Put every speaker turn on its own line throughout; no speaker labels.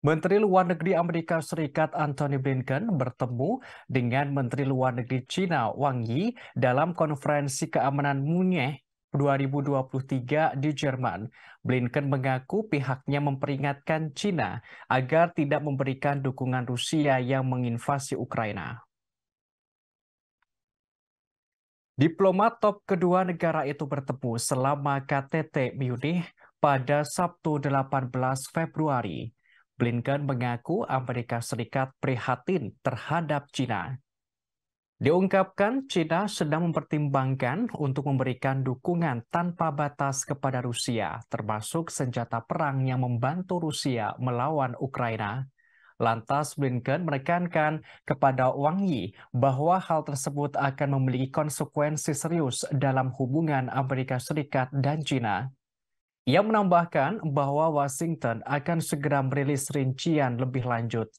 Menteri Luar Negeri Amerika Serikat Antony Blinken bertemu dengan Menteri Luar Negeri Cina Wang Yi dalam konferensi keamanan Munich 2023 di Jerman. Blinken mengaku pihaknya memperingatkan Cina agar tidak memberikan dukungan Rusia yang menginvasi Ukraina. Diplomat top kedua negara itu bertemu selama KTT Munich pada Sabtu 18 Februari. Blinken mengaku Amerika Serikat prihatin terhadap China. Diungkapkan China sedang mempertimbangkan untuk memberikan dukungan tanpa batas kepada Rusia, termasuk senjata perang yang membantu Rusia melawan Ukraina. Lantas Blinken menekankan kepada Wang Yi bahwa hal tersebut akan memiliki konsekuensi serius dalam hubungan Amerika Serikat dan China. Ia menambahkan bahwa Washington akan segera merilis rincian lebih lanjut.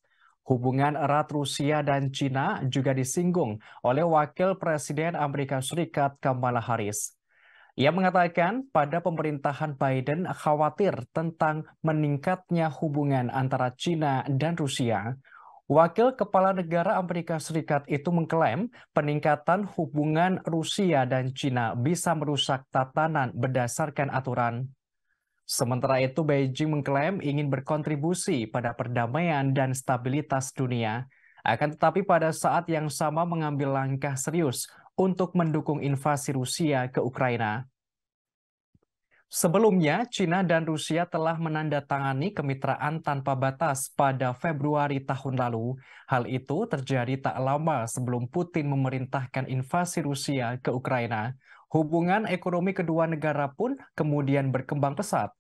Hubungan erat Rusia dan Cina juga disinggung oleh Wakil Presiden Amerika Serikat Kamala Harris. Ia mengatakan pada pemerintahan Biden khawatir tentang meningkatnya hubungan antara Cina dan Rusia. Wakil Kepala Negara Amerika Serikat itu mengklaim peningkatan hubungan Rusia dan Cina bisa merusak tatanan berdasarkan aturan. Sementara itu, Beijing mengklaim ingin berkontribusi pada perdamaian dan stabilitas dunia, akan tetapi pada saat yang sama mengambil langkah serius untuk mendukung invasi Rusia ke Ukraina. Sebelumnya, China dan Rusia telah menandatangani kemitraan tanpa batas pada Februari tahun lalu. Hal itu terjadi tak lama sebelum Putin memerintahkan invasi Rusia ke Ukraina. Hubungan ekonomi kedua negara pun kemudian berkembang pesat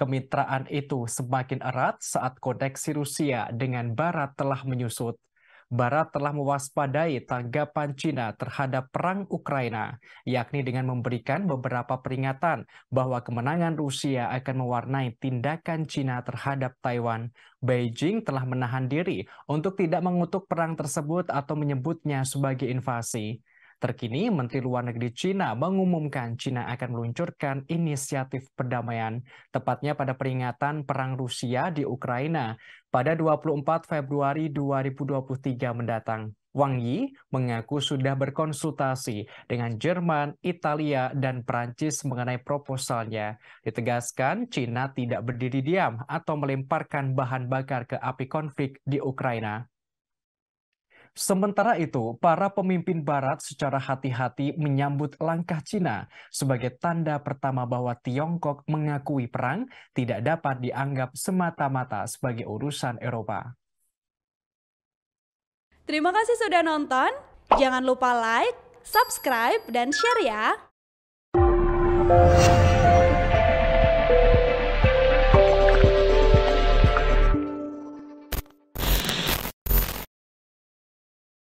Kemitraan itu semakin erat saat koneksi Rusia dengan Barat telah menyusut. Barat telah mewaspadai tanggapan Cina terhadap perang Ukraina, yakni dengan memberikan beberapa peringatan bahwa kemenangan Rusia akan mewarnai tindakan Cina terhadap Taiwan. Beijing telah menahan diri untuk tidak mengutuk perang tersebut atau menyebutnya sebagai invasi. Terkini, Menteri Luar Negeri Cina mengumumkan Cina akan meluncurkan inisiatif perdamaian, tepatnya pada peringatan Perang Rusia di Ukraina pada 24 Februari 2023 mendatang. Wang Yi mengaku sudah berkonsultasi dengan Jerman, Italia, dan Perancis mengenai proposalnya. Ditegaskan, Cina tidak berdiri diam atau melemparkan bahan bakar ke api konflik di Ukraina. Sementara itu, para pemimpin Barat secara hati-hati menyambut langkah Cina sebagai tanda pertama bahwa Tiongkok mengakui perang tidak dapat dianggap semata-mata sebagai urusan Eropa. Terima kasih sudah nonton. Jangan lupa like, subscribe, dan share ya.